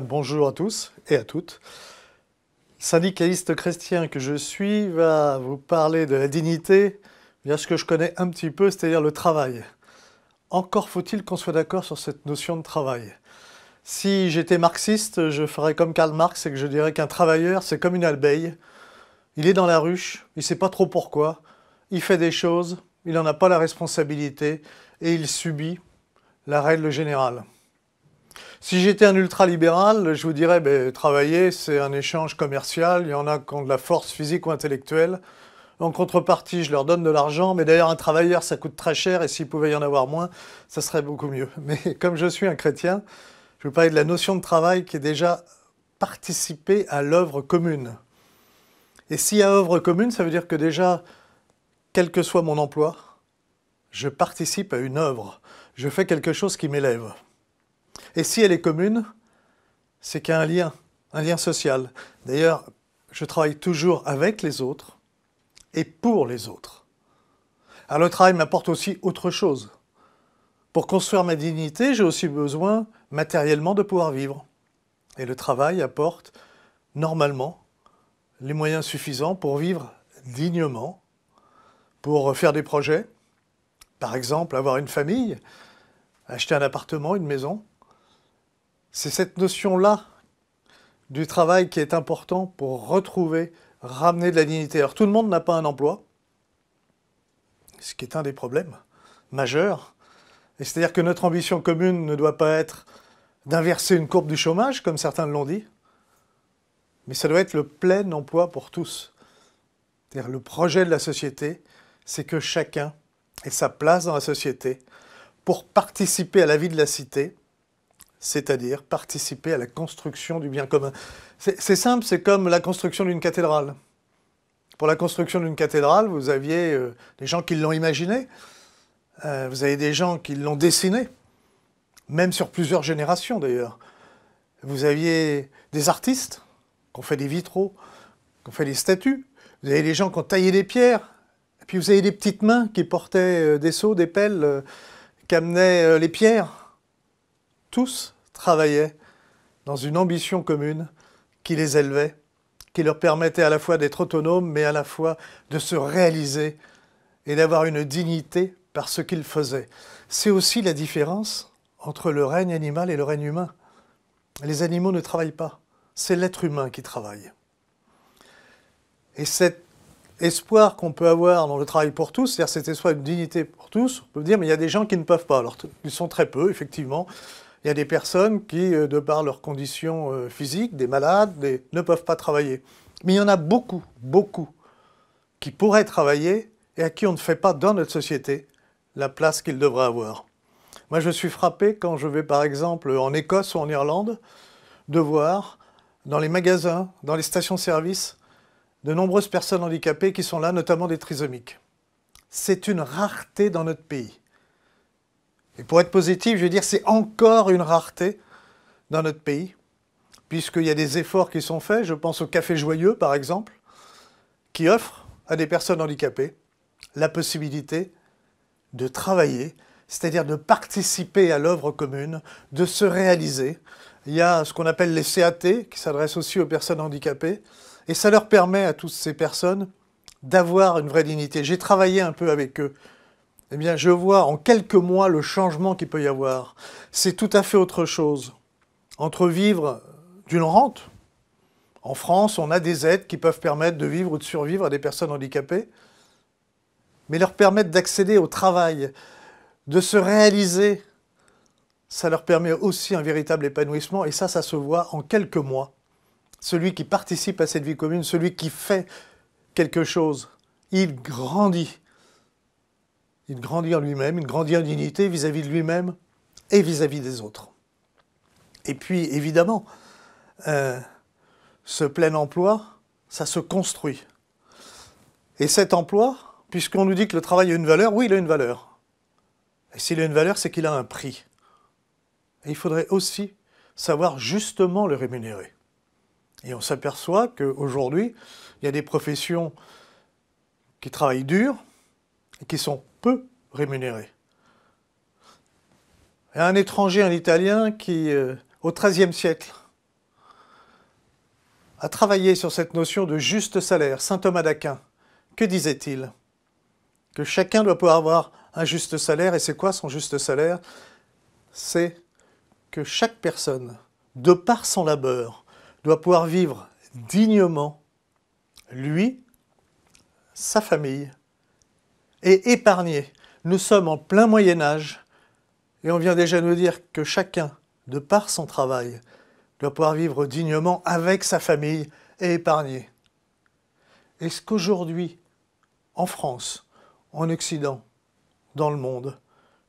bonjour à tous et à toutes. Syndicaliste chrétien que je suis va vous parler de la dignité, bien ce que je connais un petit peu, c'est-à-dire le travail. Encore faut-il qu'on soit d'accord sur cette notion de travail. Si j'étais marxiste, je ferais comme Karl Marx et que je dirais qu'un travailleur, c'est comme une abeille. Il est dans la ruche, il ne sait pas trop pourquoi, il fait des choses, il n'en a pas la responsabilité et il subit la règle générale. Si j'étais un ultralibéral, je vous dirais, ben, travailler, c'est un échange commercial, il y en a qui ont de la force physique ou intellectuelle. En contrepartie, je leur donne de l'argent, mais d'ailleurs, un travailleur, ça coûte très cher, et s'il pouvait y en avoir moins, ça serait beaucoup mieux. Mais comme je suis un chrétien, je vous parler de la notion de travail qui est déjà participer à l'œuvre commune. Et s'il y a œuvre commune, ça veut dire que déjà, quel que soit mon emploi, je participe à une œuvre. Je fais quelque chose qui m'élève. Et si elle est commune, c'est qu'il y a un lien, un lien social. D'ailleurs, je travaille toujours avec les autres et pour les autres. Alors le travail m'apporte aussi autre chose. Pour construire ma dignité, j'ai aussi besoin matériellement de pouvoir vivre. Et le travail apporte normalement les moyens suffisants pour vivre dignement, pour faire des projets, par exemple avoir une famille, acheter un appartement, une maison, c'est cette notion-là du travail qui est important pour retrouver, ramener de la dignité. Alors tout le monde n'a pas un emploi, ce qui est un des problèmes majeurs. Et c'est-à-dire que notre ambition commune ne doit pas être d'inverser une courbe du chômage, comme certains l'ont dit, mais ça doit être le plein emploi pour tous. C'est-à-dire le projet de la société, c'est que chacun ait sa place dans la société pour participer à la vie de la cité c'est-à-dire participer à la construction du bien commun. C'est simple, c'est comme la construction d'une cathédrale. Pour la construction d'une cathédrale, vous aviez euh, des gens qui l'ont imaginée, euh, vous avez des gens qui l'ont dessinée, même sur plusieurs générations d'ailleurs. Vous aviez des artistes qui ont fait des vitraux, qui ont fait des statues, vous avez des gens qui ont taillé des pierres, et puis vous avez des petites mains qui portaient euh, des seaux, des pelles, qui amenaient les pierres tous travaillaient dans une ambition commune qui les élevait, qui leur permettait à la fois d'être autonomes, mais à la fois de se réaliser et d'avoir une dignité par ce qu'ils faisaient. C'est aussi la différence entre le règne animal et le règne humain. Les animaux ne travaillent pas, c'est l'être humain qui travaille. Et cet espoir qu'on peut avoir dans le travail pour tous, c'est-à-dire cet espoir d'une dignité pour tous, on peut dire, mais il y a des gens qui ne peuvent pas, alors ils sont très peu, effectivement, il y a des personnes qui, euh, de par leurs conditions euh, physiques, des malades, ne peuvent pas travailler. Mais il y en a beaucoup, beaucoup, qui pourraient travailler et à qui on ne fait pas dans notre société la place qu'ils devraient avoir. Moi, je suis frappé quand je vais, par exemple, en Écosse ou en Irlande, de voir dans les magasins, dans les stations-service, de nombreuses personnes handicapées qui sont là, notamment des trisomiques. C'est une rareté dans notre pays. Et pour être positif, je veux dire, c'est encore une rareté dans notre pays, puisqu'il y a des efforts qui sont faits. Je pense au Café Joyeux, par exemple, qui offre à des personnes handicapées la possibilité de travailler, c'est-à-dire de participer à l'œuvre commune, de se réaliser. Il y a ce qu'on appelle les CAT, qui s'adressent aussi aux personnes handicapées, et ça leur permet à toutes ces personnes d'avoir une vraie dignité. J'ai travaillé un peu avec eux eh bien, je vois en quelques mois le changement qu'il peut y avoir. C'est tout à fait autre chose. Entre vivre d'une rente, en France, on a des aides qui peuvent permettre de vivre ou de survivre à des personnes handicapées, mais leur permettre d'accéder au travail, de se réaliser, ça leur permet aussi un véritable épanouissement, et ça, ça se voit en quelques mois. Celui qui participe à cette vie commune, celui qui fait quelque chose, il grandit. Il grandit lui-même, il grandit en dignité vis-à-vis de lui-même et vis-à-vis des autres. Et puis, évidemment, euh, ce plein emploi, ça se construit. Et cet emploi, puisqu'on nous dit que le travail a une valeur, oui, il a une valeur. Et s'il a une valeur, c'est qu'il a un prix. Et il faudrait aussi savoir justement le rémunérer. Et on s'aperçoit qu'aujourd'hui, il y a des professions qui travaillent dur et qui sont peu rémunérés. Il y a un étranger, un Italien, qui, euh, au XIIIe siècle, a travaillé sur cette notion de juste salaire, saint Thomas d'Aquin. Que disait-il Que chacun doit pouvoir avoir un juste salaire, et c'est quoi son juste salaire C'est que chaque personne, de par son labeur, doit pouvoir vivre dignement, lui, sa famille et épargner. Nous sommes en plein Moyen Âge et on vient déjà nous dire que chacun, de par son travail, doit pouvoir vivre dignement avec sa famille et épargner. Est-ce qu'aujourd'hui, en France, en Occident, dans le monde,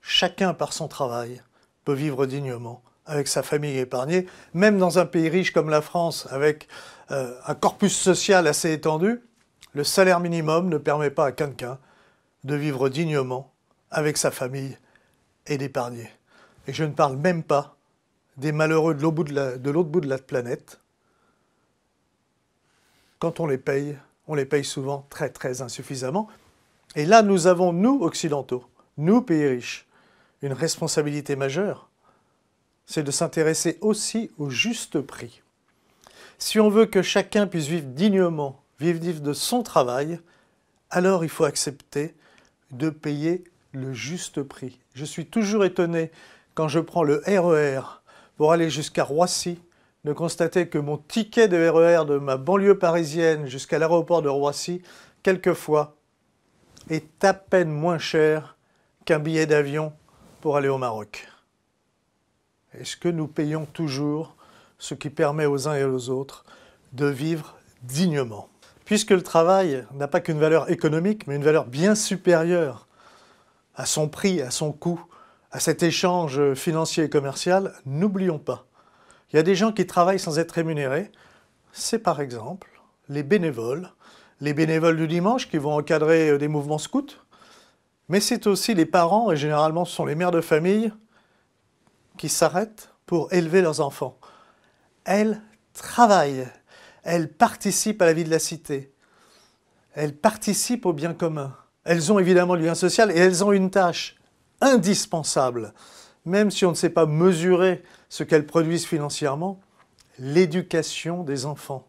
chacun par son travail peut vivre dignement avec sa famille épargnée, même dans un pays riche comme la France, avec euh, un corpus social assez étendu, le salaire minimum ne permet pas à quelqu'un de vivre dignement avec sa famille et d'épargner. Et je ne parle même pas des malheureux de l'autre bout, de la planète. Quand on les paye, on les paye souvent très très insuffisamment. Et là, nous avons, nous, Occidentaux, nous, pays riches, une responsabilité majeure, c'est de s'intéresser aussi au juste prix. Si on veut que chacun puisse vivre dignement, vivre de son travail, alors il faut accepter de payer le juste prix. Je suis toujours étonné quand je prends le RER e pour aller jusqu'à Roissy de constater que mon ticket de RER e de ma banlieue parisienne jusqu'à l'aéroport de Roissy, quelquefois, est à peine moins cher qu'un billet d'avion pour aller au Maroc. Est-ce que nous payons toujours ce qui permet aux uns et aux autres de vivre dignement puisque le travail n'a pas qu'une valeur économique, mais une valeur bien supérieure à son prix, à son coût, à cet échange financier et commercial, n'oublions pas. Il y a des gens qui travaillent sans être rémunérés. C'est par exemple les bénévoles, les bénévoles du dimanche qui vont encadrer euh, des mouvements scouts, mais c'est aussi les parents, et généralement ce sont les mères de famille, qui s'arrêtent pour élever leurs enfants. Elles travaillent, elles participent à la vie de la cité. Elles participent au bien commun. Elles ont évidemment le lien social et elles ont une tâche indispensable. Même si on ne sait pas mesurer ce qu'elles produisent financièrement, l'éducation des enfants.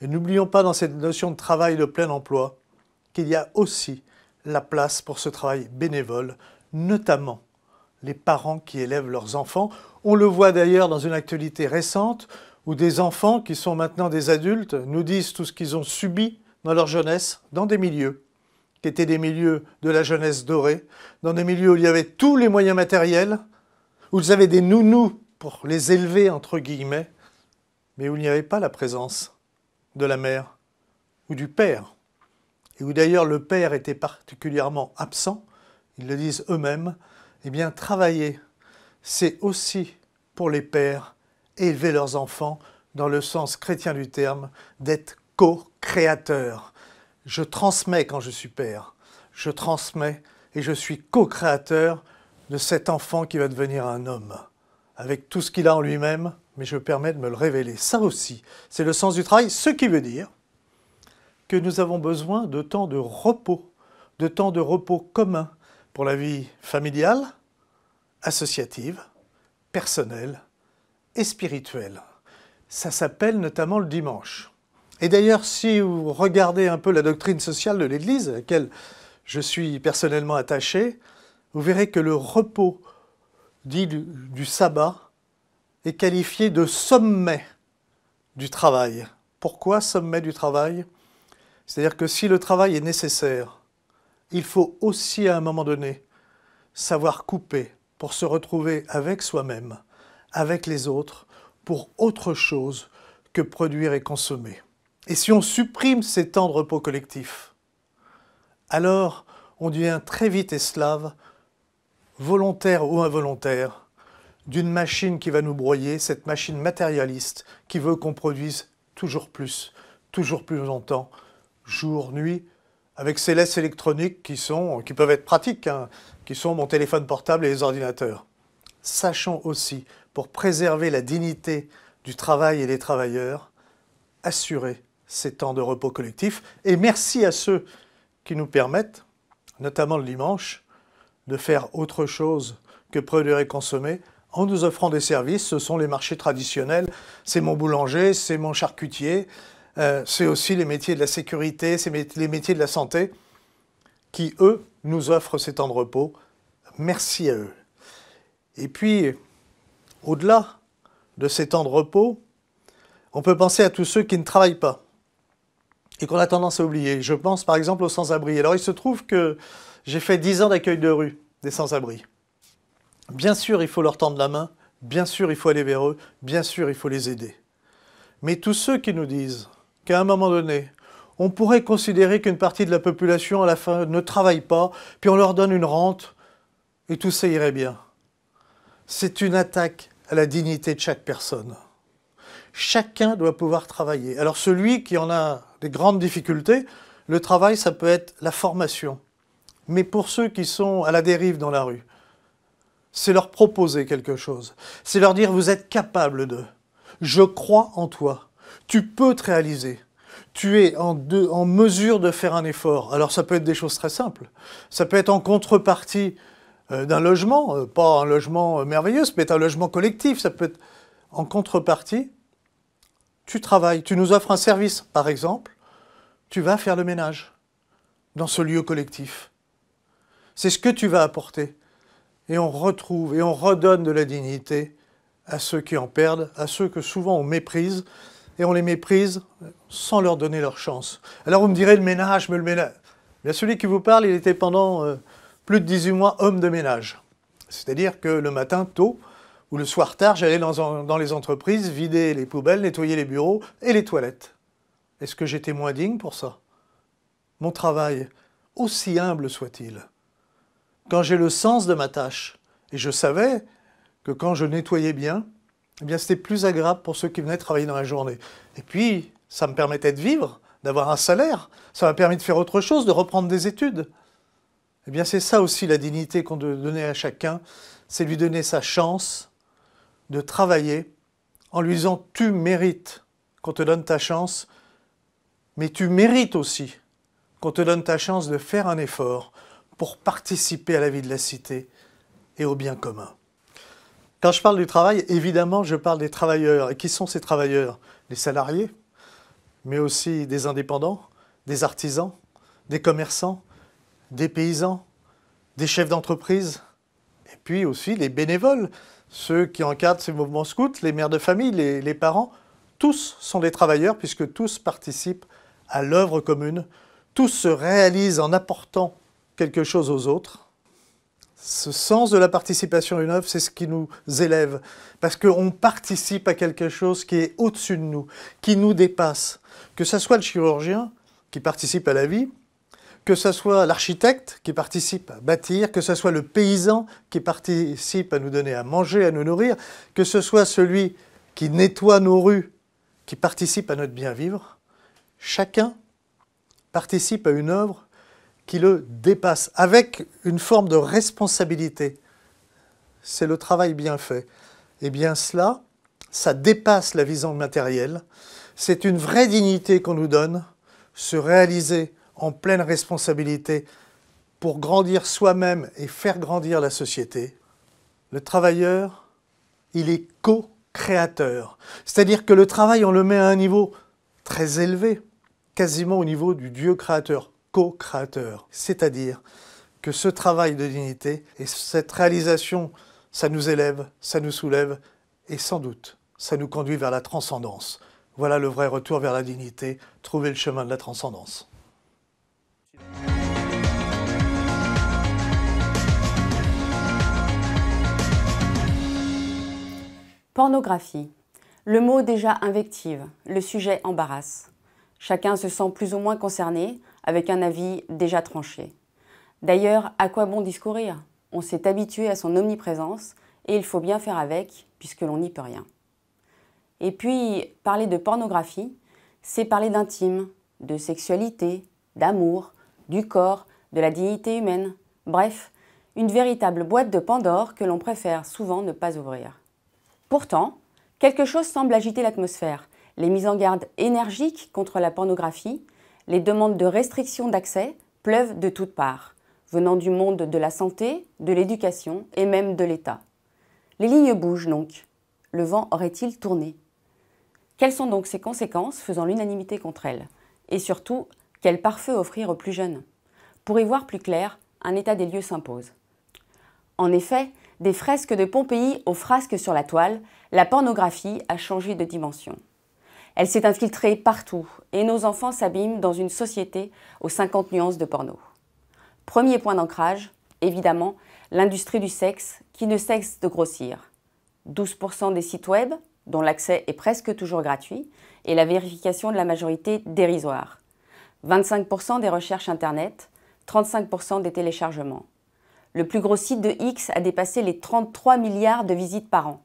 Et n'oublions pas dans cette notion de travail de plein emploi qu'il y a aussi la place pour ce travail bénévole, notamment les parents qui élèvent leurs enfants. On le voit d'ailleurs dans une actualité récente où des enfants qui sont maintenant des adultes nous disent tout ce qu'ils ont subi dans leur jeunesse, dans des milieux qui étaient des milieux de la jeunesse dorée, dans des milieux où il y avait tous les moyens matériels, où ils avaient des nounous pour les élever, entre guillemets, mais où il n'y avait pas la présence de la mère ou du père, et où d'ailleurs le père était particulièrement absent, ils le disent eux-mêmes, eh bien travailler, c'est aussi pour les pères élever leurs enfants dans le sens chrétien du terme d'être co créateur Je transmets quand je suis père, je transmets et je suis co-créateur de cet enfant qui va devenir un homme, avec tout ce qu'il a en lui-même, mais je permets de me le révéler. Ça aussi, c'est le sens du travail, ce qui veut dire que nous avons besoin de temps de repos, de temps de repos commun pour la vie familiale, associative, personnelle et spirituelle. Ça s'appelle notamment le dimanche. Et d'ailleurs, si vous regardez un peu la doctrine sociale de l'Église, à laquelle je suis personnellement attaché, vous verrez que le repos dit du sabbat est qualifié de sommet du travail. Pourquoi sommet du travail C'est-à-dire que si le travail est nécessaire, il faut aussi à un moment donné savoir couper pour se retrouver avec soi-même avec les autres pour autre chose que produire et consommer. Et si on supprime ces temps de repos collectif, alors on devient très vite esclave, volontaire ou involontaire, d'une machine qui va nous broyer, cette machine matérialiste qui veut qu'on produise toujours plus, toujours plus longtemps, jour, nuit, avec ces laisses électroniques qui, sont, qui peuvent être pratiques, hein, qui sont mon téléphone portable et les ordinateurs. Sachant aussi pour préserver la dignité du travail et des travailleurs, assurer ces temps de repos collectifs. Et merci à ceux qui nous permettent, notamment le dimanche, de faire autre chose que produire et consommer en nous offrant des services. Ce sont les marchés traditionnels, c'est mon boulanger, c'est mon charcutier, euh, c'est aussi les métiers de la sécurité, c'est les métiers de la santé qui, eux, nous offrent ces temps de repos. Merci à eux. Et puis, au-delà de ces temps de repos, on peut penser à tous ceux qui ne travaillent pas et qu'on a tendance à oublier. Je pense par exemple aux sans-abri. Alors il se trouve que j'ai fait 10 ans d'accueil de rue des sans-abri. Bien sûr, il faut leur tendre la main, bien sûr, il faut aller vers eux, bien sûr, il faut les aider. Mais tous ceux qui nous disent qu'à un moment donné, on pourrait considérer qu'une partie de la population à la fin ne travaille pas, puis on leur donne une rente, et tout ça irait bien c'est une attaque à la dignité de chaque personne. Chacun doit pouvoir travailler. Alors celui qui en a des grandes difficultés, le travail, ça peut être la formation. Mais pour ceux qui sont à la dérive dans la rue, c'est leur proposer quelque chose. C'est leur dire, vous êtes capable de. Je crois en toi. Tu peux te réaliser tu es en, en, mesure de faire un effort. Alors ça peut être des choses très simples. Ça peut être en contrepartie euh, d'un logement, euh, pas un logement euh, merveilleux, mais un logement collectif, ça peut être en contrepartie, tu travailles, tu nous offres un service, par exemple, tu vas faire le ménage dans ce lieu collectif. C'est ce que tu vas apporter. Et on retrouve et on redonne de la dignité à ceux qui en perdent, à ceux que souvent on méprise, et on les méprise sans leur donner leur chance. Alors vous me direz, le ménage, mais le ménage... Bien, celui qui vous parle, il était pendant plus de 18 mois homme de ménage. C'est-à-dire que le matin tôt ou le soir tard, j'allais dans, les entreprises vider les poubelles, nettoyer les bureaux et les toilettes. Est-ce que j'étais moins digne pour ça Mon travail, aussi humble soit-il, quand j'ai le sens de ma tâche, et je savais que quand je nettoyais bien, eh bien c'était plus agréable pour ceux qui venaient travailler dans la journée. Et puis, ça me permettait de vivre, d'avoir un salaire, ça m'a permis de faire autre chose, de reprendre des études. Eh bien, c'est ça aussi la dignité qu'on doit donner à chacun, c'est lui donner sa chance de travailler en lui disant tu mérites qu'on te donne ta chance, mais tu mérites aussi qu'on te donne ta chance de faire un effort pour participer à la vie de la cité et au bien commun. Quand je parle du travail, évidemment, je parle des travailleurs. Et qui sont ces travailleurs Les salariés, mais aussi des indépendants, des artisans, des commerçants, des paysans, des chefs d'entreprise, et puis aussi les bénévoles, ceux qui encadrent ces mouvements scouts, les mères de famille, les, parents, tous sont des travailleurs puisque tous participent à l'œuvre commune, tous se réalisent en apportant quelque chose aux autres. Ce sens de la participation à une œuvre, c'est ce qui nous élève, parce qu'on participe à quelque chose qui est au-dessus de nous, qui nous dépasse. Que ce soit le chirurgien qui participe à la vie, que ce soit l'architecte qui participe à bâtir, que ce soit le paysan qui participe à nous donner à manger, à nous nourrir, que ce soit celui qui nettoie nos rues, qui participe à notre bien-vivre, chacun participe à une œuvre qui le dépasse, avec une forme de responsabilité. C'est le travail bien fait. Et eh bien cela, ça dépasse la vision matérielle. C'est une vraie dignité qu'on nous donne, se réaliser en pleine responsabilité pour grandir soi-même et faire grandir la société, le travailleur, il est co-créateur. C'est-à-dire que le travail, on le met à un niveau très élevé, quasiment au niveau du Dieu créateur, co-créateur. C'est-à-dire que ce travail de dignité et cette réalisation, ça nous élève, ça nous soulève et sans doute, ça nous conduit vers la transcendance. Voilà le vrai retour vers la dignité, trouver le chemin de la transcendance. Pornographie. Le mot déjà invective, le sujet embarrasse. Chacun se sent plus ou moins concerné, avec un avis déjà tranché. D'ailleurs, à quoi bon discourir On s'est habitué à son omniprésence et il faut bien faire avec, puisque l'on n'y peut rien. Et puis, parler de pornographie, c'est parler d'intime, de sexualité, d'amour, du corps, de la dignité humaine, bref, une véritable boîte de Pandore que l'on préfère souvent ne pas ouvrir. Pourtant, quelque chose semble agiter l'atmosphère. Les mises en garde énergiques contre la pornographie, les demandes de restrictions d'accès pleuvent de toutes parts, venant du monde de la santé, de l'éducation et même de l'État. Les lignes bougent donc. Le vent aurait-il tourné Quelles sont donc ces conséquences faisant l'unanimité contre elles Et surtout, quel pare-feu offrir aux plus jeunes Pour y voir plus clair, un état des lieux s'impose. En effet, des fresques de Pompéi aux frasques sur la toile, la pornographie a changé de dimension. Elle s'est infiltrée partout et nos enfants s'abîment dans une société aux 50 nuances de porno. Premier point d'ancrage, évidemment, l'industrie du sexe qui ne cesse de grossir. 12% des sites web, dont l'accès est presque toujours gratuit, et la vérification de la majorité dérisoire. 25% des recherches Internet, 35% des téléchargements. Le plus gros site de X a dépassé les 33 milliards de visites par an.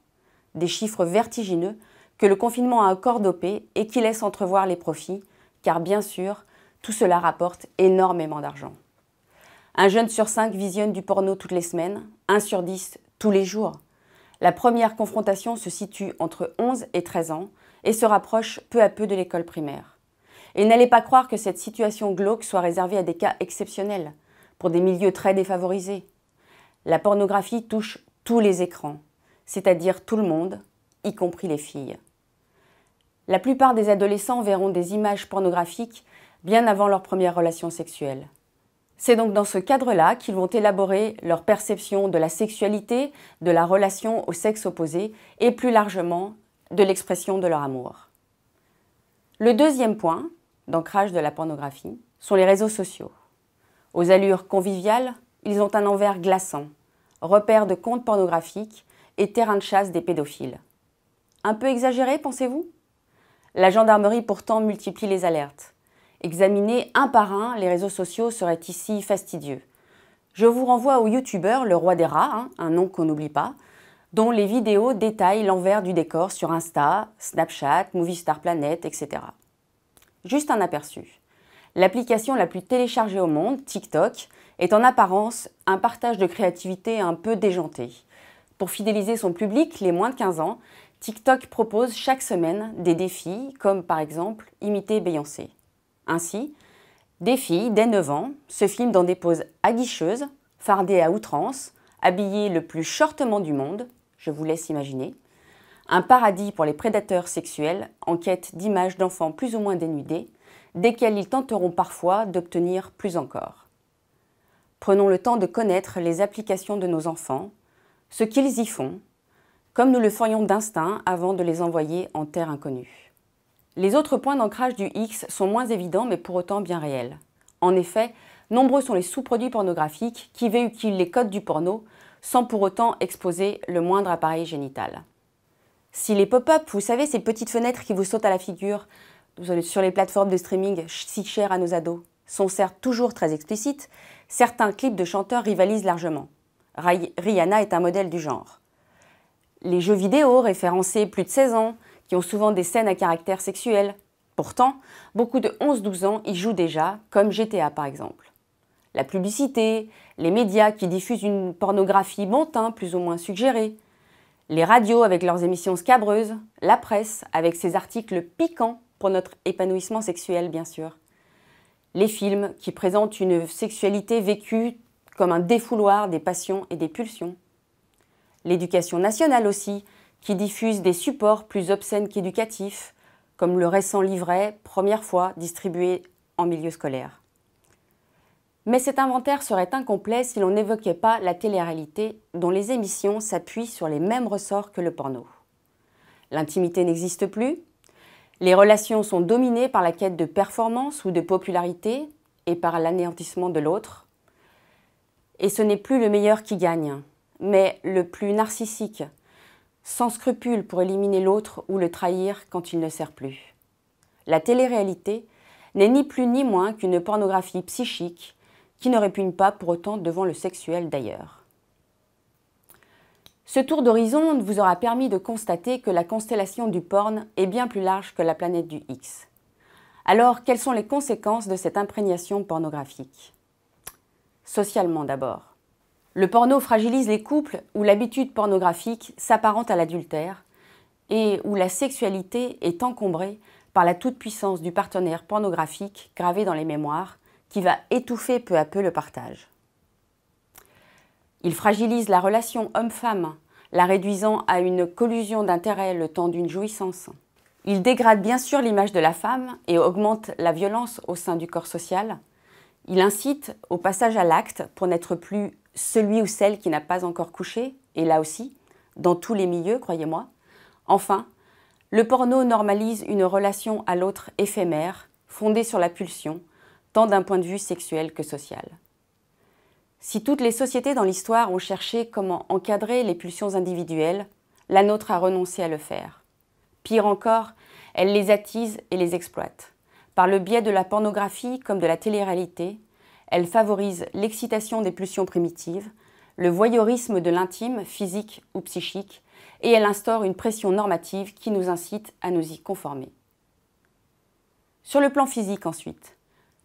Des chiffres vertigineux que le confinement a encore dopé et qui laissent entrevoir les profits, car bien sûr, tout cela rapporte énormément d'argent. Un jeune sur cinq visionne du porno toutes les semaines, un sur dix tous les jours. La première confrontation se situe entre 11 et 13 ans et se rapproche peu à peu de l'école primaire. Et n'allez pas croire que cette situation glauque soit réservée à des cas exceptionnels, pour des milieux très défavorisés, la pornographie touche tous les écrans, c'est-à-dire tout le monde, y compris les filles. La plupart des adolescents verront des images pornographiques bien avant leur première relation sexuelle. C'est donc dans ce cadre-là qu'ils vont élaborer leur perception de la sexualité, de la relation au sexe opposé et plus largement de l'expression de leur amour. Le deuxième point d'ancrage de la pornographie sont les réseaux sociaux. Aux allures conviviales, ils ont un envers glaçant, repère de comptes pornographiques et terrain de chasse des pédophiles. Un peu exagéré, pensez-vous La gendarmerie pourtant multiplie les alertes. Examiner un par un les réseaux sociaux serait ici fastidieux. Je vous renvoie au youtubeur Le Roi des Rats, hein, un nom qu'on n'oublie pas, dont les vidéos détaillent l'envers du décor sur Insta, Snapchat, Movie Star Planet, etc. Juste un aperçu. L'application la plus téléchargée au monde, TikTok, est en apparence un partage de créativité un peu déjanté. Pour fidéliser son public, les moins de 15 ans, TikTok propose chaque semaine des défis, comme par exemple imiter Beyoncé. Ainsi, des filles, dès 9 ans, se filment dans des poses aguicheuses, fardées à outrance, habillées le plus shortement du monde, je vous laisse imaginer, un paradis pour les prédateurs sexuels en quête d'images d'enfants plus ou moins dénudés, desquels ils tenteront parfois d'obtenir plus encore. Prenons le temps de connaître les applications de nos enfants, ce qu'ils y font, comme nous le ferions d'instinct avant de les envoyer en terre inconnue. Les autres points d'ancrage du X sont moins évidents mais pour autant bien réels. En effet, nombreux sont les sous-produits pornographiques qui véhiculent les codes du porno sans pour autant exposer le moindre appareil génital. Si les pop-up, vous savez, ces petites fenêtres qui vous sautent à la figure sur les plateformes de streaming si chères à nos ados, sont certes toujours très explicites, certains clips de chanteurs rivalisent largement. Rihanna est un modèle du genre. Les jeux vidéo référencés plus de 16 ans, qui ont souvent des scènes à caractère sexuel. Pourtant, beaucoup de 11-12 ans y jouent déjà, comme GTA par exemple. La publicité, les médias qui diffusent une pornographie bon plus ou moins suggérée, les radios avec leurs émissions scabreuses, la presse avec ses articles piquants pour notre épanouissement sexuel bien sûr les films qui présentent une sexualité vécue comme un défouloir des passions et des pulsions. L'éducation nationale aussi, qui diffuse des supports plus obscènes qu'éducatifs, comme le récent livret Première fois distribué en milieu scolaire. Mais cet inventaire serait incomplet si l'on n'évoquait pas la télé-réalité dont les émissions s'appuient sur les mêmes ressorts que le porno. L'intimité n'existe plus, les relations sont dominées par la quête de performance ou de popularité et par l'anéantissement de l'autre. Et ce n'est plus le meilleur qui gagne, mais le plus narcissique, sans scrupule pour éliminer l'autre ou le trahir quand il ne sert plus. La télé-réalité n'est ni plus ni moins qu'une pornographie psychique qui ne répugne pas pour autant devant le sexuel d'ailleurs. Ce tour d'horizon vous aura permis de constater que la constellation du Porn est bien plus large que la planète du X. Alors, quelles sont les conséquences de cette imprégnation pornographique Socialement d'abord. Le porno fragilise les couples où l'habitude pornographique s'apparente à l'adultère et où la sexualité est encombrée par la toute-puissance du partenaire pornographique gravé dans les mémoires qui va étouffer peu à peu le partage. Il fragilise la relation homme-femme, la réduisant à une collusion d'intérêts le temps d'une jouissance. Il dégrade bien sûr l'image de la femme et augmente la violence au sein du corps social. Il incite au passage à l'acte pour n'être plus celui ou celle qui n'a pas encore couché, et là aussi, dans tous les milieux, croyez-moi. Enfin, le porno normalise une relation à l'autre éphémère, fondée sur la pulsion, tant d'un point de vue sexuel que social. Si toutes les sociétés dans l'histoire ont cherché comment encadrer les pulsions individuelles, la nôtre a renoncé à le faire. Pire encore, elle les attise et les exploite. Par le biais de la pornographie comme de la télé-réalité, elle favorise l'excitation des pulsions primitives, le voyeurisme de l'intime, physique ou psychique, et elle instaure une pression normative qui nous incite à nous y conformer. Sur le plan physique ensuite,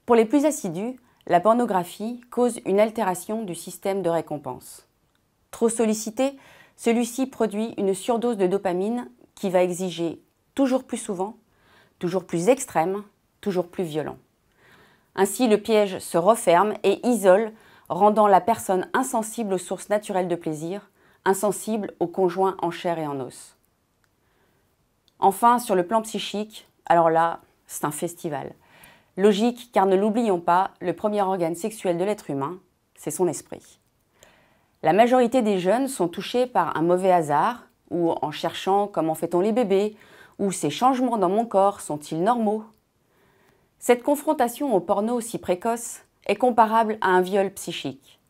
pour les plus assidus, la pornographie cause une altération du système de récompense. Trop sollicité, celui-ci produit une surdose de dopamine qui va exiger toujours plus souvent, toujours plus extrême, toujours plus violent. Ainsi, le piège se referme et isole, rendant la personne insensible aux sources naturelles de plaisir, insensible aux conjoints en chair et en os. Enfin, sur le plan psychique, alors là, c'est un festival. Logique, car ne l'oublions pas, le premier organe sexuel de l'être humain, c'est son esprit. La majorité des jeunes sont touchés par un mauvais hasard, ou en cherchant comment fait-on les bébés, ou ces changements dans mon corps sont-ils normaux Cette confrontation au porno si précoce est comparable à un viol psychique.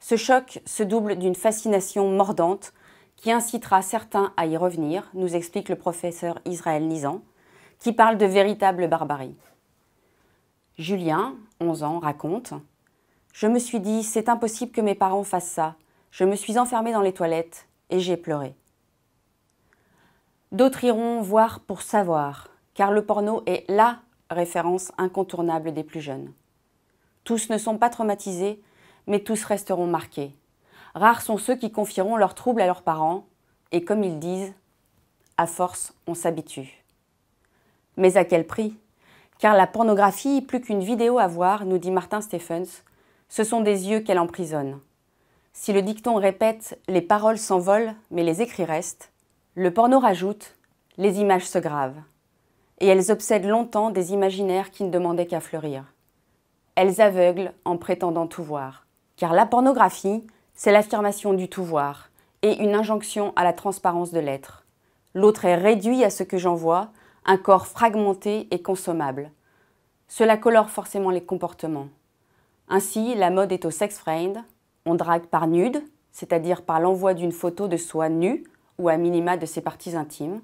Ce choc se double d'une fascination mordante qui incitera certains à y revenir, nous explique le professeur Israël Nizan, qui parle de véritable barbarie. Julien, 11 ans, raconte Je me suis dit, c'est impossible que mes parents fassent ça. Je me suis enfermée dans les toilettes et j'ai pleuré. D'autres iront voir pour savoir, car le porno est LA référence incontournable des plus jeunes. Tous ne sont pas traumatisés, mais tous resteront marqués. Rares sont ceux qui confieront leurs troubles à leurs parents, et comme ils disent, à force, on s'habitue. Mais à quel prix car la pornographie, plus qu'une vidéo à voir, nous dit Martin Stephens, ce sont des yeux qu'elle emprisonne. Si le dicton répète Les paroles s'envolent, mais les écrits restent, le porno rajoute Les images se gravent. Et elles obsèdent longtemps des imaginaires qui ne demandaient qu'à fleurir. Elles aveuglent en prétendant tout voir. Car la pornographie, c'est l'affirmation du tout voir et une injonction à la transparence de l'être. L'autre est réduit à ce que j'en vois, un corps fragmenté et consommable. Cela colore forcément les comportements. Ainsi, la mode est au sex friend, on drague par nude, c'est-à-dire par l'envoi d'une photo de soi nue ou à minima de ses parties intimes.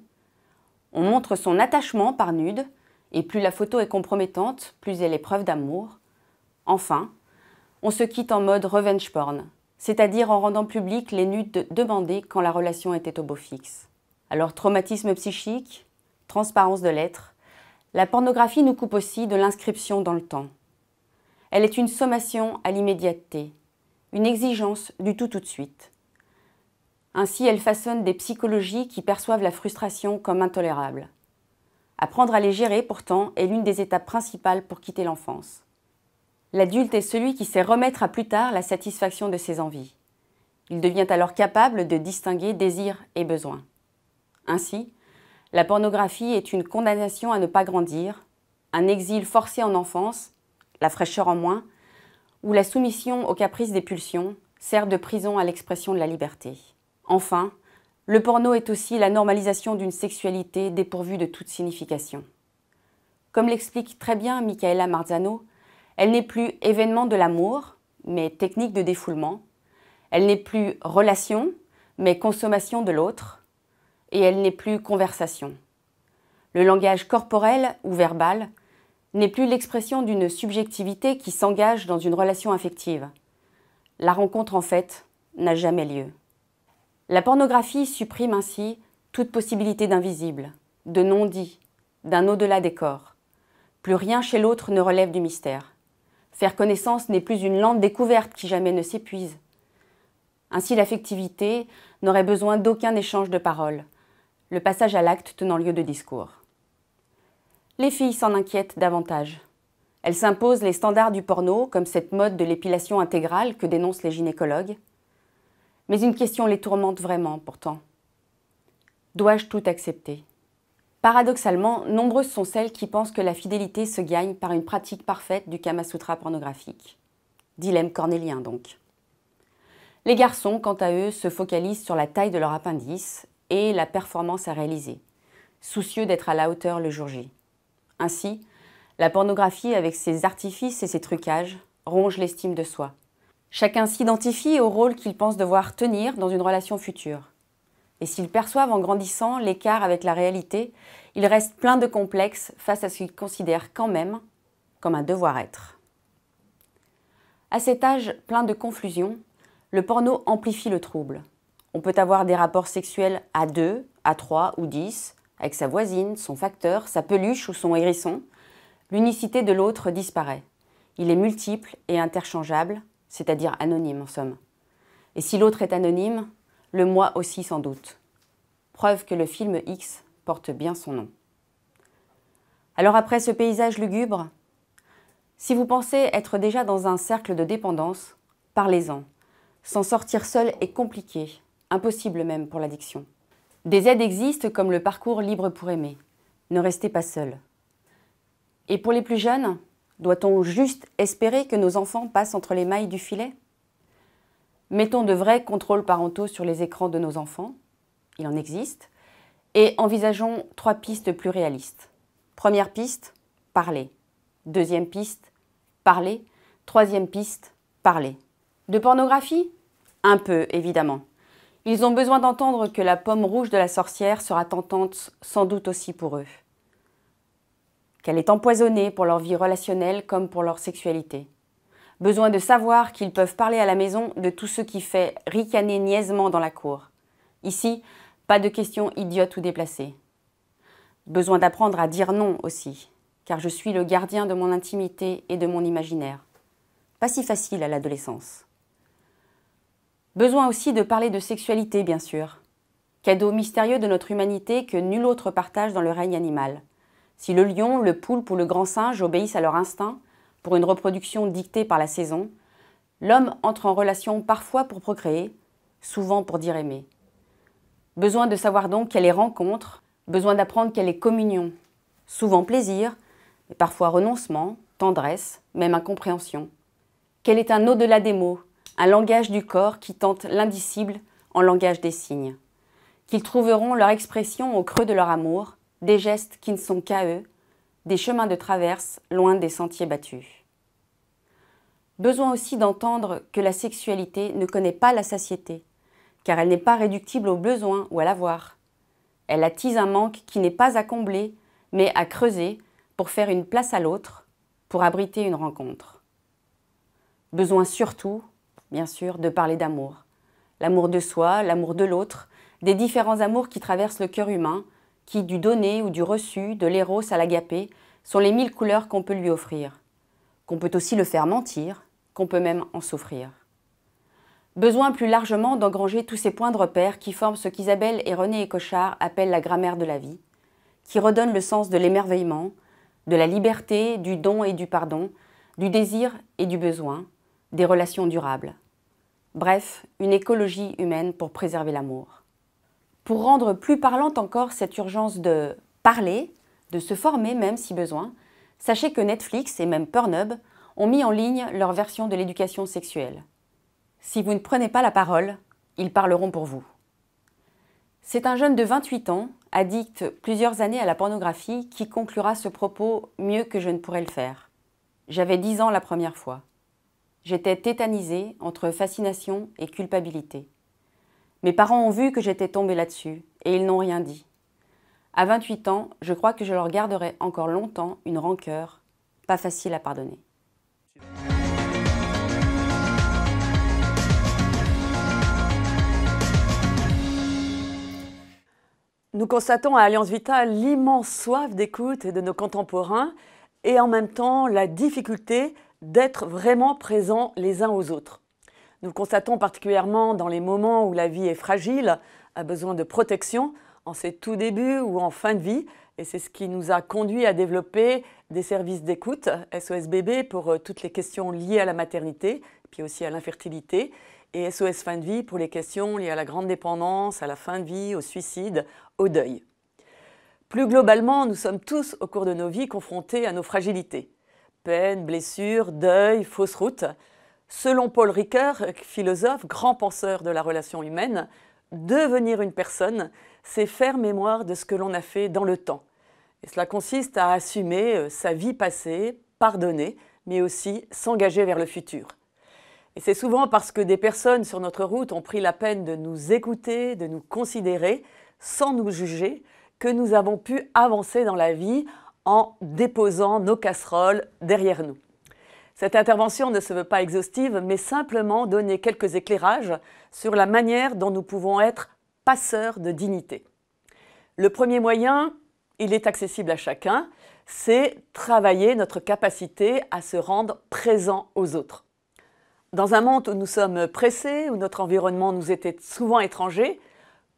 On montre son attachement par nude, et plus la photo est compromettante, plus elle est preuve d'amour. Enfin, on se quitte en mode revenge porn, c'est-à-dire en rendant public les nudes demandées quand la relation était au beau fixe. Alors traumatisme psychique, transparence de l'être, la pornographie nous coupe aussi de l'inscription dans le temps. Elle est une sommation à l'immédiateté, une exigence du tout tout de suite. Ainsi, elle façonne des psychologies qui perçoivent la frustration comme intolérable. Apprendre à les gérer, pourtant, est l'une des étapes principales pour quitter l'enfance. L'adulte est celui qui sait remettre à plus tard la satisfaction de ses envies. Il devient alors capable de distinguer désir et besoin. Ainsi, la pornographie est une condamnation à ne pas grandir, un exil forcé en enfance, la fraîcheur en moins, où la soumission aux caprices des pulsions sert de prison à l'expression de la liberté. Enfin, le porno est aussi la normalisation d'une sexualité dépourvue de toute signification. Comme l'explique très bien Michaela Marzano, elle n'est plus événement de l'amour, mais technique de défoulement. Elle n'est plus relation, mais consommation de l'autre et elle n'est plus conversation. Le langage corporel ou verbal n'est plus l'expression d'une subjectivité qui s'engage dans une relation affective. La rencontre, en fait, n'a jamais lieu. La pornographie supprime ainsi toute possibilité d'invisible, de non-dit, d'un au-delà des corps. Plus rien chez l'autre ne relève du mystère. Faire connaissance n'est plus une lente découverte qui jamais ne s'épuise. Ainsi, l'affectivité n'aurait besoin d'aucun échange de paroles, le passage à l'acte tenant lieu de discours. Les filles s'en inquiètent davantage. Elles s'imposent les standards du porno, comme cette mode de l'épilation intégrale que dénoncent les gynécologues. Mais une question les tourmente vraiment, pourtant. Dois-je tout accepter Paradoxalement, nombreuses sont celles qui pensent que la fidélité se gagne par une pratique parfaite du kamasutra pornographique. Dilemme cornélien donc. Les garçons, quant à eux, se focalisent sur la taille de leur appendice et la performance à réaliser, soucieux d'être à la hauteur le jour J. Ainsi, la pornographie, avec ses artifices et ses trucages, ronge l'estime de soi. Chacun s'identifie au rôle qu'il pense devoir tenir dans une relation future. Et s'ils perçoivent en grandissant l'écart avec la réalité, ils restent pleins de complexes face à ce qu'ils considèrent quand même comme un devoir-être. À cet âge plein de confusion, le porno amplifie le trouble. On peut avoir des rapports sexuels à deux, à trois ou 10, avec sa voisine, son facteur, sa peluche ou son hérisson. L'unicité de l'autre disparaît. Il est multiple et interchangeable, c'est-à-dire anonyme en somme. Et si l'autre est anonyme, le moi aussi sans doute. Preuve que le film X porte bien son nom. Alors après ce paysage lugubre, si vous pensez être déjà dans un cercle de dépendance, parlez-en. S'en sortir seul est compliqué, impossible même pour l'addiction. Des aides existent comme le parcours libre pour aimer. Ne restez pas seul. Et pour les plus jeunes, doit-on juste espérer que nos enfants passent entre les mailles du filet Mettons de vrais contrôles parentaux sur les écrans de nos enfants, il en existe, et envisageons trois pistes plus réalistes. Première piste, parler. Deuxième piste, parler. Troisième piste, parler. De pornographie Un peu, évidemment. Ils ont besoin d'entendre que la pomme rouge de la sorcière sera tentante sans doute aussi pour eux. Qu'elle est empoisonnée pour leur vie relationnelle comme pour leur sexualité. Besoin de savoir qu'ils peuvent parler à la maison de tout ce qui fait ricaner niaisement dans la cour. Ici, pas de questions idiotes ou déplacées. Besoin d'apprendre à dire non aussi, car je suis le gardien de mon intimité et de mon imaginaire. Pas si facile à l'adolescence. Besoin aussi de parler de sexualité, bien sûr. Cadeau mystérieux de notre humanité que nul autre partage dans le règne animal. Si le lion, le poulpe ou le grand singe obéissent à leur instinct, pour une reproduction dictée par la saison, l'homme entre en relation parfois pour procréer, souvent pour dire aimer. Besoin de savoir donc quelle est rencontre, besoin d'apprendre quelle est communion, souvent plaisir, parfois renoncement, tendresse, même incompréhension. Quel est un au-delà des mots un langage du corps qui tente l'indicible en langage des signes, qu'ils trouveront leur expression au creux de leur amour, des gestes qui ne sont qu'à eux, des chemins de traverse loin des sentiers battus. Besoin aussi d'entendre que la sexualité ne connaît pas la satiété, car elle n'est pas réductible au besoin ou à l'avoir. Elle attise un manque qui n'est pas à combler, mais à creuser pour faire une place à l'autre, pour abriter une rencontre. Besoin surtout bien sûr, de parler d'amour. L'amour de soi, l'amour de l'autre, des différents amours qui traversent le cœur humain, qui, du donné ou du reçu, de l'éros à l'agapé, sont les mille couleurs qu'on peut lui offrir, qu'on peut aussi le faire mentir, qu'on peut même en souffrir. Besoin plus largement d'engranger tous ces points de repère qui forment ce qu'Isabelle et René Écochard appellent la grammaire de la vie, qui redonne le sens de l'émerveillement, de la liberté, du don et du pardon, du désir et du besoin, des relations durables. Bref, une écologie humaine pour préserver l'amour. Pour rendre plus parlante encore cette urgence de parler, de se former même si besoin, sachez que Netflix et même Pornhub ont mis en ligne leur version de l'éducation sexuelle. Si vous ne prenez pas la parole, ils parleront pour vous. C'est un jeune de 28 ans, addict plusieurs années à la pornographie, qui conclura ce propos mieux que je ne pourrais le faire. J'avais 10 ans la première fois. J'étais tétanisée entre fascination et culpabilité. Mes parents ont vu que j'étais tombée là-dessus et ils n'ont rien dit. À 28 ans, je crois que je leur garderai encore longtemps une rancœur pas facile à pardonner. Nous constatons à Alliance Vita l'immense soif d'écoute de nos contemporains et en même temps la difficulté d'être vraiment présents les uns aux autres. Nous le constatons particulièrement dans les moments où la vie est fragile, a besoin de protection, en ses tout débuts ou en fin de vie. Et c'est ce qui nous a conduit à développer des services d'écoute, SOS Bébé, pour euh, toutes les questions liées à la maternité, puis aussi à l'infertilité, et SOS Fin de Vie pour les questions liées à la grande dépendance, à la fin de vie, au suicide, au deuil. Plus globalement, nous sommes tous, au cours de nos vies, confrontés à nos fragilités peine, blessure, deuil, fausse route. Selon Paul Ricoeur, philosophe, grand penseur de la relation humaine, devenir une personne, c'est faire mémoire de ce que l'on a fait dans le temps. Et cela consiste à assumer euh, sa vie passée, pardonner, mais aussi s'engager vers le futur. Et c'est souvent parce que des personnes sur notre route ont pris la peine de nous écouter, de nous considérer, sans nous juger, que nous avons pu avancer dans la vie en déposant nos casseroles derrière nous. Cette intervention ne se veut pas exhaustive, mais simplement donner quelques éclairages sur la manière dont nous pouvons être passeurs de dignité. Le premier moyen, il est accessible à chacun, c'est travailler notre capacité à se rendre présent aux autres. Dans un monde où nous sommes pressés, où notre environnement nous était souvent étranger,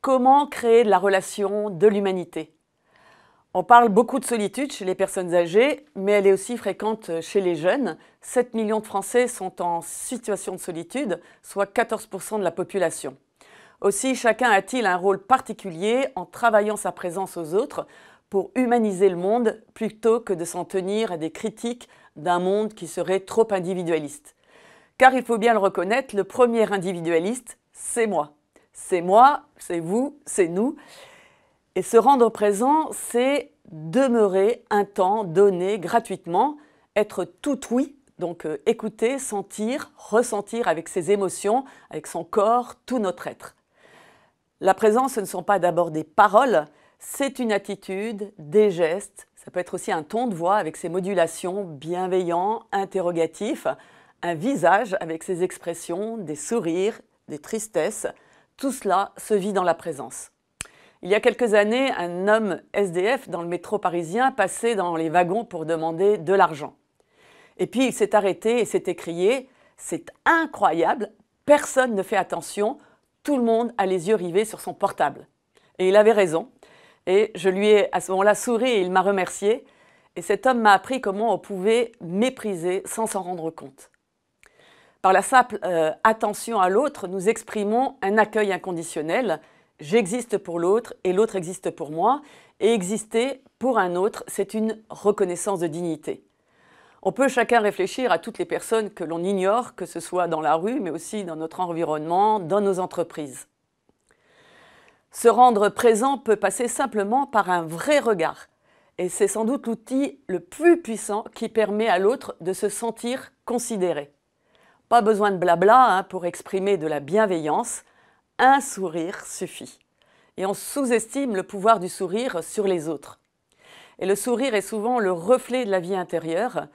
comment créer de la relation de l'humanité on parle beaucoup de solitude chez les personnes âgées, mais elle est aussi fréquente chez les jeunes. 7 millions de Français sont en situation de solitude, soit 14% de la population. Aussi, chacun a-t-il un rôle particulier en travaillant sa présence aux autres pour humaniser le monde plutôt que de s'en tenir à des critiques d'un monde qui serait trop individualiste. Car il faut bien le reconnaître, le premier individualiste, c'est moi. C'est moi, c'est vous, c'est nous. Et se rendre présent, c'est demeurer un temps donné gratuitement, être tout oui, donc euh, écouter, sentir, ressentir avec ses émotions, avec son corps, tout notre être. La présence, ce ne sont pas d'abord des paroles, c'est une attitude, des gestes, ça peut être aussi un ton de voix avec ses modulations bienveillants, interrogatifs, un visage avec ses expressions, des sourires, des tristesses, tout cela se vit dans la présence. Il y a quelques années, un homme SDF dans le métro parisien passait dans les wagons pour demander de l'argent. Et puis il s'est arrêté et s'est écrié C'est incroyable, personne ne fait attention, tout le monde a les yeux rivés sur son portable. Et il avait raison. Et je lui ai à ce moment-là souri et il m'a remercié. Et cet homme m'a appris comment on pouvait mépriser sans s'en rendre compte. Par la simple euh, attention à l'autre, nous exprimons un accueil inconditionnel J'existe pour l'autre et l'autre existe pour moi. Et exister pour un autre, c'est une reconnaissance de dignité. On peut chacun réfléchir à toutes les personnes que l'on ignore, que ce soit dans la rue, mais aussi dans notre environnement, dans nos entreprises. Se rendre présent peut passer simplement par un vrai regard. Et c'est sans doute l'outil le plus puissant qui permet à l'autre de se sentir considéré. Pas besoin de blabla hein, pour exprimer de la bienveillance un sourire suffit. Et on sous-estime le pouvoir du sourire sur les autres. Et le sourire est souvent le reflet de la vie intérieure.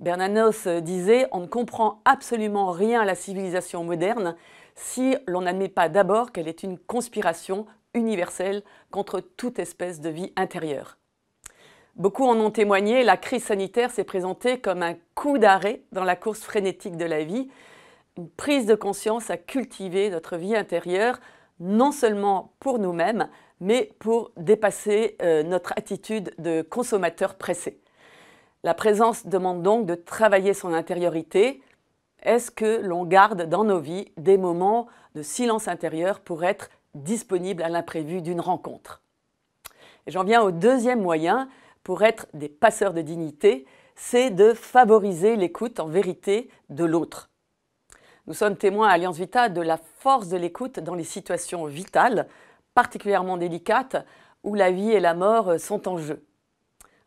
Bernanos disait On ne comprend absolument rien à la civilisation moderne si l'on n'admet pas d'abord qu'elle est une conspiration universelle contre toute espèce de vie intérieure. Beaucoup en ont témoigné, la crise sanitaire s'est présentée comme un coup d'arrêt dans la course frénétique de la vie une prise de conscience à cultiver notre vie intérieure, non seulement pour nous-mêmes, mais pour dépasser euh, notre attitude de consommateur pressé. La présence demande donc de travailler son intériorité. Est-ce que l'on garde dans nos vies des moments de silence intérieur pour être disponible à l'imprévu d'une rencontre J'en viens au deuxième moyen pour être des passeurs de dignité, c'est de favoriser l'écoute en vérité de l'autre. Nous sommes témoins à Alliance Vita de la force de l'écoute dans les situations vitales, particulièrement délicates, où la vie et la mort sont en jeu.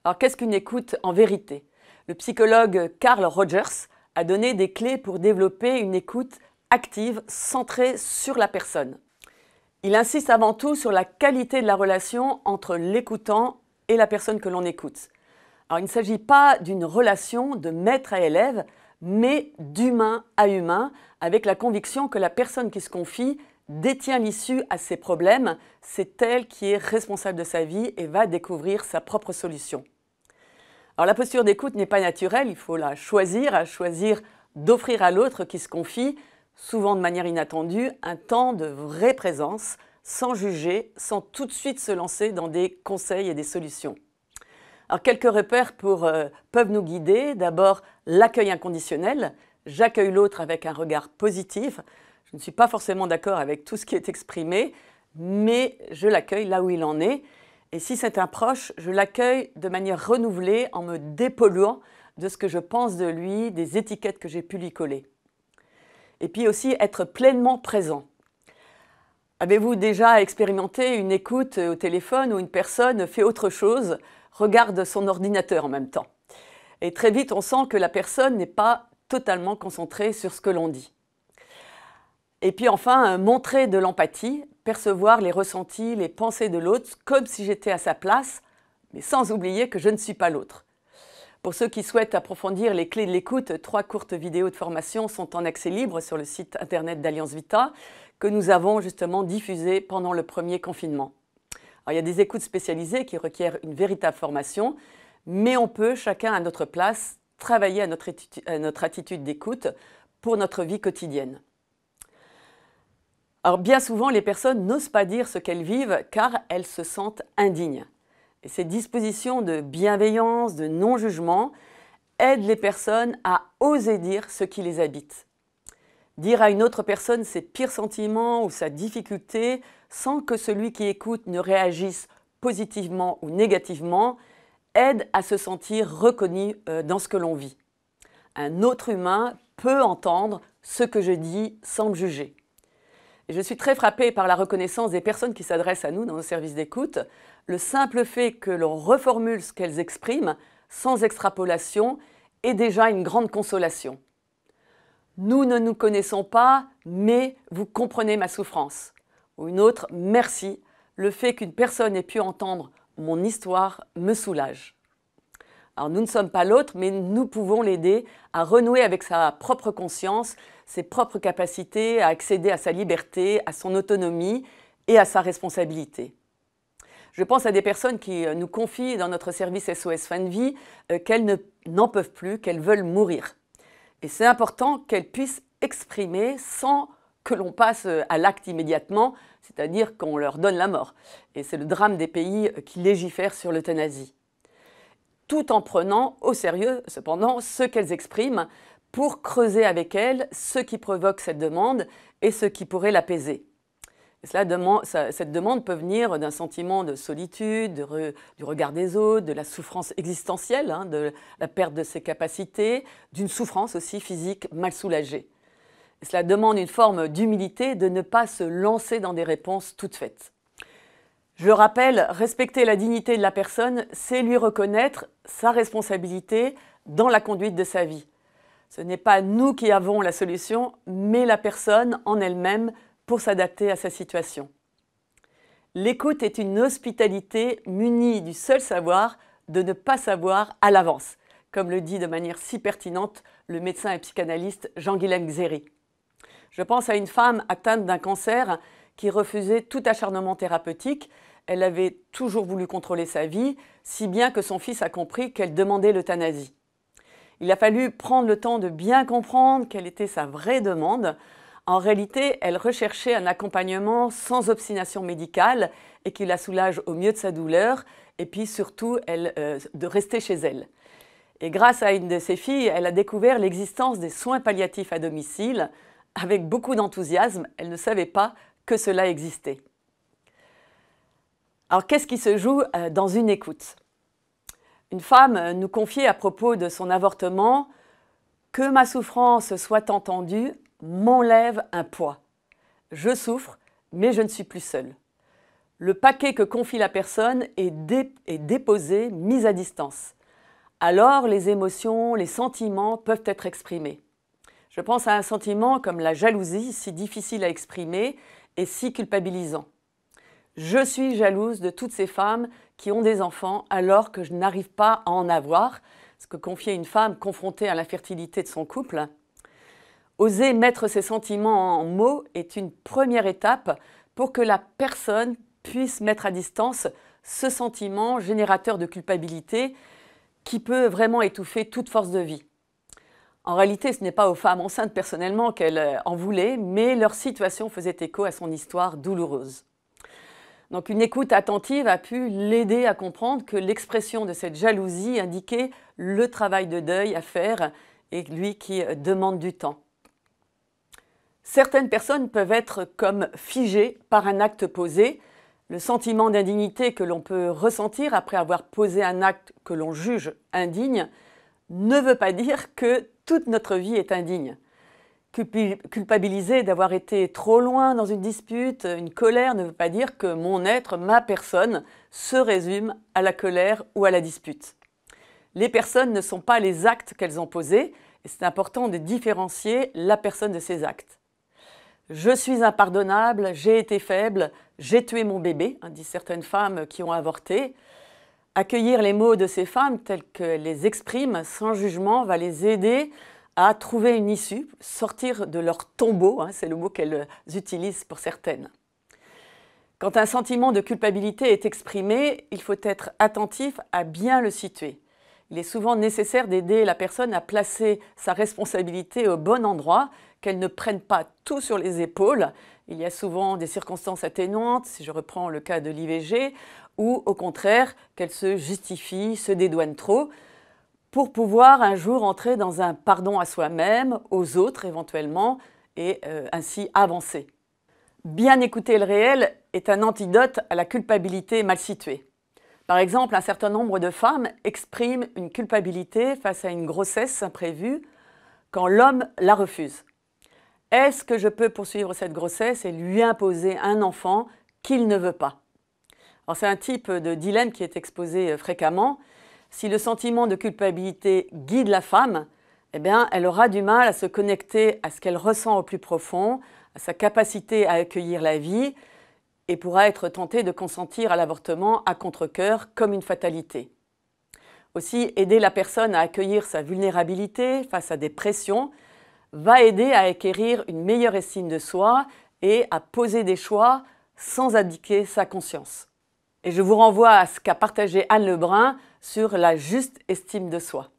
Alors qu'est-ce qu'une écoute en vérité Le psychologue Carl Rogers a donné des clés pour développer une écoute active centrée sur la personne. Il insiste avant tout sur la qualité de la relation entre l'écoutant et la personne que l'on écoute. Alors, il ne s'agit pas d'une relation de maître à élève, mais d'humain à humain, avec la conviction que la personne qui se confie détient l'issue à ses problèmes, c'est elle qui est responsable de sa vie et va découvrir sa propre solution. Alors la posture d'écoute n'est pas naturelle, il faut la choisir, à choisir d'offrir à l'autre qui se confie, souvent de manière inattendue, un temps de vraie présence, sans juger, sans tout de suite se lancer dans des conseils et des solutions. Alors quelques repères euh, peuvent nous guider. D'abord, l'accueil inconditionnel, j'accueille l'autre avec un regard positif. Je ne suis pas forcément d'accord avec tout ce qui est exprimé, mais je l'accueille là où il en est. Et si c'est un proche, je l'accueille de manière renouvelée en me dépolluant de ce que je pense de lui, des étiquettes que j'ai pu lui coller. Et puis aussi être pleinement présent. Avez-vous déjà expérimenté une écoute au téléphone où une personne fait autre chose, regarde son ordinateur en même temps Et très vite, on sent que la personne n'est pas totalement concentré sur ce que l'on dit. Et puis enfin, euh, montrer de l'empathie, percevoir les ressentis, les pensées de l'autre comme si j'étais à sa place, mais sans oublier que je ne suis pas l'autre. Pour ceux qui souhaitent approfondir les clés de l'écoute, trois courtes vidéos de formation sont en accès libre sur le site internet d'Alliance Vita que nous avons justement diffusé pendant le premier confinement. il y a des écoutes spécialisées qui requièrent une véritable formation, mais on peut chacun à notre place travailler à notre, attitude d'écoute pour notre vie quotidienne. Alors bien souvent, les personnes n'osent pas dire ce qu'elles vivent car elles se sentent indignes. Et ces dispositions de bienveillance, de non-jugement, aident les personnes à oser dire ce qui les habite. Dire à une autre personne ses pires sentiments ou sa difficulté sans que celui qui écoute ne réagisse positivement ou négativement, aide à se sentir reconnu euh, dans ce que l'on vit. Un autre humain peut entendre ce que je dis sans me juger. je suis très frappée par la reconnaissance des personnes qui s'adressent à nous dans nos services d'écoute. Le simple fait que l'on reformule ce qu'elles expriment sans extrapolation est déjà une grande consolation. Nous ne nous connaissons pas, mais vous comprenez ma souffrance. Ou une autre, merci. Le fait qu'une personne ait pu entendre mon histoire me soulage. Alors nous ne sommes pas l'autre, mais nous pouvons l'aider à renouer avec sa propre conscience, ses propres capacités, à accéder à sa liberté, à son autonomie et à sa responsabilité. Je pense à des personnes qui euh, nous confient dans notre service SOS Fin de Vie euh, qu'elles n'en peuvent plus, qu'elles veulent mourir. Et c'est important qu'elles puissent exprimer sans que l'on passe euh, à l'acte immédiatement c'est-à-dire qu'on leur donne la mort. Et c'est le drame des pays qui légifèrent sur l'euthanasie. Tout en prenant au sérieux, cependant, ce qu'elles expriment pour creuser avec elles ce qui provoque cette demande et ce qui pourrait l'apaiser. cette demande peut venir d'un sentiment de solitude, du regard des autres, de la souffrance existentielle, hein, de la perte de ses capacités, d'une souffrance aussi physique mal soulagée. Cela demande une forme d'humilité de ne pas se lancer dans des réponses toutes faites. Je le rappelle, respecter la dignité de la personne, c'est lui reconnaître sa responsabilité dans la conduite de sa vie. Ce n'est pas nous qui avons la solution, mais la personne en elle-même pour s'adapter à sa situation. L'écoute est une hospitalité munie du seul savoir de ne pas savoir à l'avance, comme le dit de manière si pertinente le médecin et psychanalyste Jean-Guilhem Xéry. Je pense à une femme atteinte d'un cancer qui refusait tout acharnement thérapeutique. Elle avait toujours voulu contrôler sa vie, si bien que son fils a compris qu'elle demandait l'euthanasie. Il a fallu prendre le temps de bien comprendre quelle était sa vraie demande. En réalité, elle recherchait un accompagnement sans obstination médicale et qui la soulage au mieux de sa douleur, et puis surtout euh, de rester chez elle. Et grâce à une de ses filles, elle a découvert l'existence des soins palliatifs à domicile, avec beaucoup d'enthousiasme, elle ne savait pas que cela existait. Alors qu'est-ce qui se joue euh, dans une écoute Une femme euh, nous confiait à propos de son avortement Que ma souffrance soit entendue m'enlève un poids. Je souffre, mais je ne suis plus seule. Le paquet que confie la personne est, est déposé, mis à distance. Alors les émotions, les sentiments peuvent être exprimés. Je pense à un sentiment comme la jalousie, si difficile à exprimer et si culpabilisant. Je suis jalouse de toutes ces femmes qui ont des enfants alors que je n'arrive pas à en avoir, ce que confiait une femme confrontée à l'infertilité de son couple. Oser mettre ces sentiments en mots est une première étape pour que la personne puisse mettre à distance ce sentiment générateur de culpabilité qui peut vraiment étouffer toute force de vie. En réalité, ce n'est pas aux femmes enceintes personnellement qu'elle euh, en voulait, mais leur situation faisait écho à son histoire douloureuse. Donc une écoute attentive a pu l'aider à comprendre que l'expression de cette jalousie indiquait le travail de deuil à faire et lui qui euh, demande du temps. Certaines personnes peuvent être comme figées par un acte posé. Le sentiment d'indignité que l'on peut ressentir après avoir posé un acte que l'on juge indigne ne veut pas dire que toute notre vie est indigne. Culpabiliser d'avoir été trop loin dans une dispute, une colère ne veut pas dire que mon être, ma personne, se résume à la colère ou à la dispute. Les personnes ne sont pas les actes qu'elles ont posés, et c'est important de différencier la personne de ses actes. Je suis impardonnable, j'ai été faible, j'ai tué mon bébé, hein, disent certaines femmes qui ont avorté. Accueillir les mots de ces femmes telles qu'elles les expriment sans jugement va les aider à trouver une issue, sortir de leur tombeau, hein, c'est le mot qu'elles utilisent pour certaines. Quand un sentiment de culpabilité est exprimé, il faut être attentif à bien le situer. Il est souvent nécessaire d'aider la personne à placer sa responsabilité au bon endroit, qu'elle ne prenne pas tout sur les épaules. Il y a souvent des circonstances atténuantes, si je reprends le cas de l'IVG, ou au contraire qu'elle se justifie, se dédouane trop, pour pouvoir un jour entrer dans un pardon à soi-même, aux autres éventuellement, et euh, ainsi avancer. Bien écouter le réel est un antidote à la culpabilité mal située. Par exemple, un certain nombre de femmes expriment une culpabilité face à une grossesse imprévue quand l'homme la refuse. Est-ce que je peux poursuivre cette grossesse et lui imposer un enfant qu'il ne veut pas c'est un type de dilemme qui est exposé euh, fréquemment. Si le sentiment de culpabilité guide la femme, eh bien, elle aura du mal à se connecter à ce qu'elle ressent au plus profond, à sa capacité à accueillir la vie, et pourra être tentée de consentir à l'avortement à contre-coeur comme une fatalité. Aussi, aider la personne à accueillir sa vulnérabilité face à des pressions va aider à acquérir une meilleure estime de soi et à poser des choix sans indiquer sa conscience. Et je vous renvoie à ce qu'a partagé Anne Lebrun sur la juste estime de soi.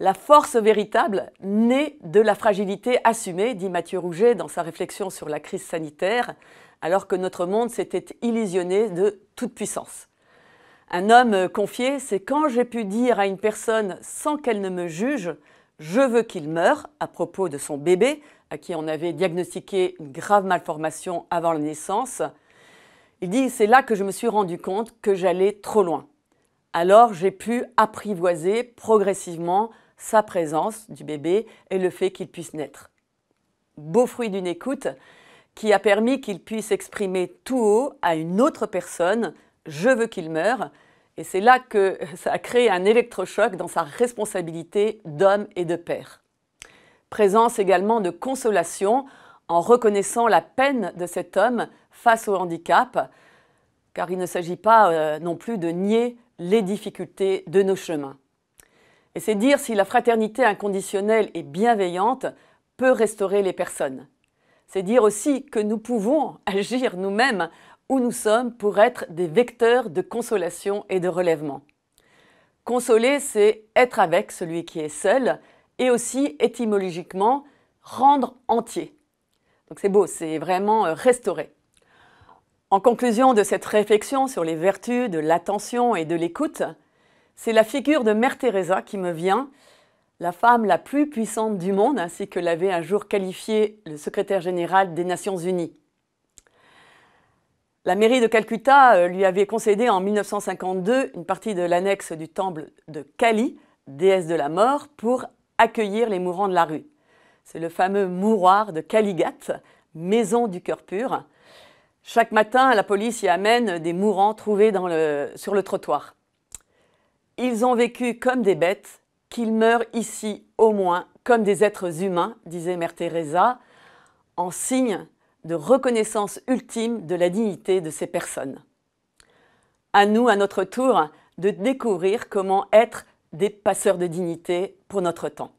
La force véritable naît de la fragilité assumée, dit Mathieu Rouget dans sa réflexion sur la crise sanitaire, alors que notre monde s'était illusionné de toute puissance. Un homme confié, c'est quand j'ai pu dire à une personne sans qu'elle ne me juge, je veux qu'il meure, à propos de son bébé, à qui on avait diagnostiqué une grave malformation avant la naissance, il dit, c'est là que je me suis rendu compte que j'allais trop loin. Alors j'ai pu apprivoiser progressivement sa présence du bébé et le fait qu'il puisse naître. Beau fruit d'une écoute qui a permis qu'il puisse exprimer tout haut à une autre personne ⁇ Je veux qu'il meure ⁇ et c'est là que ça a créé un électrochoc dans sa responsabilité d'homme et de père. Présence également de consolation en reconnaissant la peine de cet homme face au handicap, car il ne s'agit pas euh, non plus de nier les difficultés de nos chemins. Et c'est dire si la fraternité inconditionnelle et bienveillante peut restaurer les personnes. C'est dire aussi que nous pouvons agir nous-mêmes où nous sommes pour être des vecteurs de consolation et de relèvement. Consoler, c'est être avec celui qui est seul et aussi étymologiquement rendre entier. Donc c'est beau, c'est vraiment euh, restaurer. En conclusion de cette réflexion sur les vertus de l'attention et de l'écoute, c'est la figure de Mère Teresa qui me vient, la femme la plus puissante du monde, ainsi que l'avait un jour qualifié le secrétaire général des Nations Unies. La mairie de Calcutta euh, lui avait concédé en 1952 une partie de l'annexe du temple de Kali, déesse de la mort, pour accueillir les mourants de la rue. C'est le fameux mouroir de Kaligat, maison du cœur pur, chaque matin, la police y amène des mourants trouvés sur le trottoir. Ils ont vécu comme des bêtes, qu'ils meurent ici au moins comme des êtres humains, disait Mère Teresa, en signe de reconnaissance ultime de la dignité de ces personnes. À nous, à notre tour, de découvrir comment être des passeurs de dignité pour notre temps.